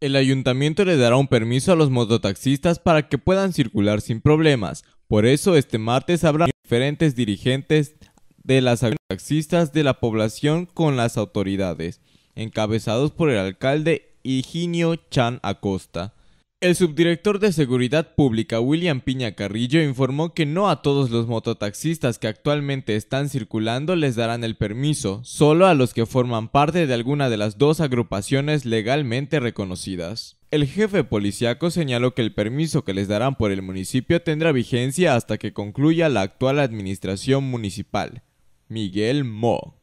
El ayuntamiento le dará un permiso a los mototaxistas para que puedan circular sin problemas. Por eso este martes habrá diferentes dirigentes de las taxistas de la población con las autoridades, encabezados por el alcalde Higinio Chan Acosta. El subdirector de Seguridad Pública William Piña Carrillo informó que no a todos los mototaxistas que actualmente están circulando les darán el permiso, solo a los que forman parte de alguna de las dos agrupaciones legalmente reconocidas. El jefe policíaco señaló que el permiso que les darán por el municipio tendrá vigencia hasta que concluya la actual administración municipal. Miguel Mo.